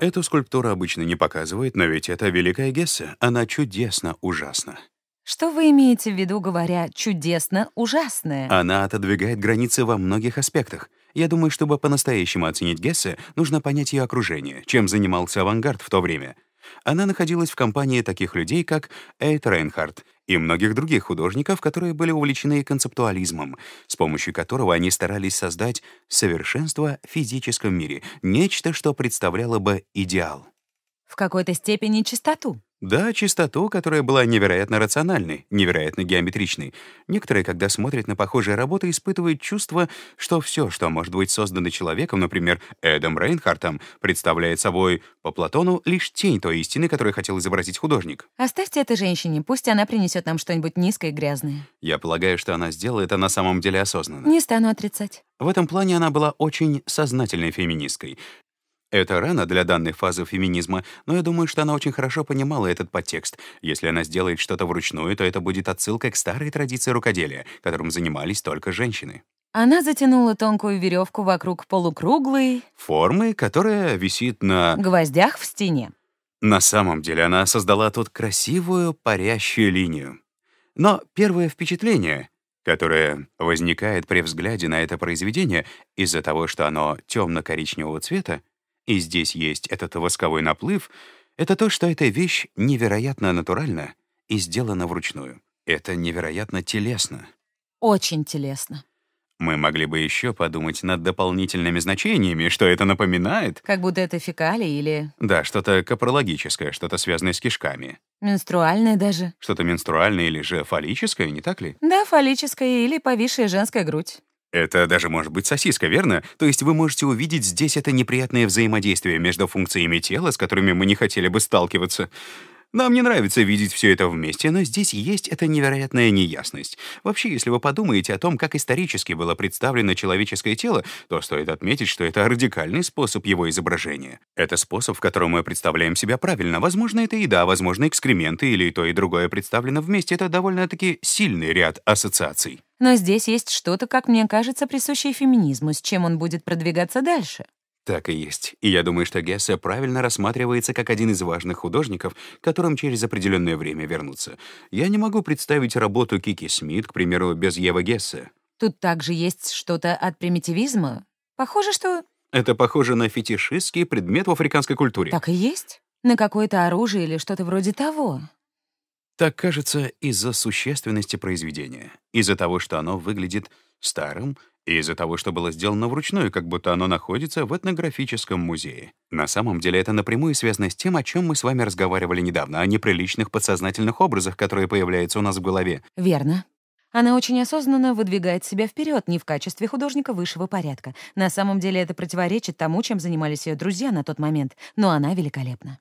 Эту скульптуру обычно не показывают, но ведь это Великая Гесса. Она чудесно ужасна. Что вы имеете в виду, говоря «чудесно ужасная»? Она отодвигает границы во многих аспектах. Я думаю, чтобы по-настоящему оценить Гессе, нужно понять ее окружение, чем занимался авангард в то время. Она находилась в компании таких людей, как Эйд Рейнхард и многих других художников, которые были увлечены концептуализмом, с помощью которого они старались создать совершенство в физическом мире, нечто, что представляло бы идеал. В какой-то степени чистоту, да, чистоту, которая была невероятно рациональной, невероятно геометричной. Некоторые, когда смотрят на похожие работы, испытывают чувство, что все, что может быть создано человеком, например, Эдом Рейнхартом, представляет собой по Платону лишь тень той истины, которую хотел изобразить художник. Оставьте это женщине, пусть она принесет нам что-нибудь низкое и грязное. Я полагаю, что она сделала это на самом деле осознанно. Не стану отрицать. В этом плане она была очень сознательной феминисткой. Это рано для данной фазы феминизма, но я думаю, что она очень хорошо понимала этот подтекст. Если она сделает что-то вручную, то это будет отсылкой к старой традиции рукоделия, которым занимались только женщины. Она затянула тонкую веревку вокруг полукруглой... Формы, которая висит на... Гвоздях в стене. На самом деле она создала тут красивую парящую линию. Но первое впечатление которое возникает при взгляде на это произведение из-за того, что оно темно-коричневого цвета, и здесь есть этот восковой наплыв, это то, что эта вещь невероятно натуральна и сделана вручную. Это невероятно телесно. Очень телесно. Мы могли бы еще подумать над дополнительными значениями, что это напоминает. Как будто это фекалии или... Да, что-то капрологическое, что-то связанное с кишками. Менструальное даже. Что-то менструальное или же фаллическое, не так ли? Да, фаллическое или повисшая женская грудь. Это даже может быть сосиска, верно? То есть вы можете увидеть здесь это неприятное взаимодействие между функциями тела, с которыми мы не хотели бы сталкиваться. Нам не нравится видеть все это вместе, но здесь есть эта невероятная неясность. Вообще, если вы подумаете о том, как исторически было представлено человеческое тело, то стоит отметить, что это радикальный способ его изображения. Это способ, в котором мы представляем себя правильно. Возможно, это еда, возможно, экскременты или то и другое представлено вместе. Это довольно-таки сильный ряд ассоциаций. Но здесь есть что-то, как мне кажется, присущее феминизму, с чем он будет продвигаться дальше. Так и есть. И я думаю, что Гессе правильно рассматривается как один из важных художников, которым через определенное время вернутся. Я не могу представить работу Кики Смит, к примеру, без Евы Гессе. Тут также есть что-то от примитивизма. Похоже, что... Это похоже на фетишистский предмет в африканской культуре. Так и есть. На какое-то оружие или что-то вроде того. Так кажется из-за существенности произведения, из-за того, что оно выглядит старым, и из-за того, что было сделано вручную, как будто оно находится в этнографическом музее. На самом деле это напрямую связано с тем, о чем мы с вами разговаривали недавно, о неприличных подсознательных образах, которые появляются у нас в голове. Верно. Она очень осознанно выдвигает себя вперед, не в качестве художника высшего порядка. На самом деле это противоречит тому, чем занимались ее друзья на тот момент, но она великолепна.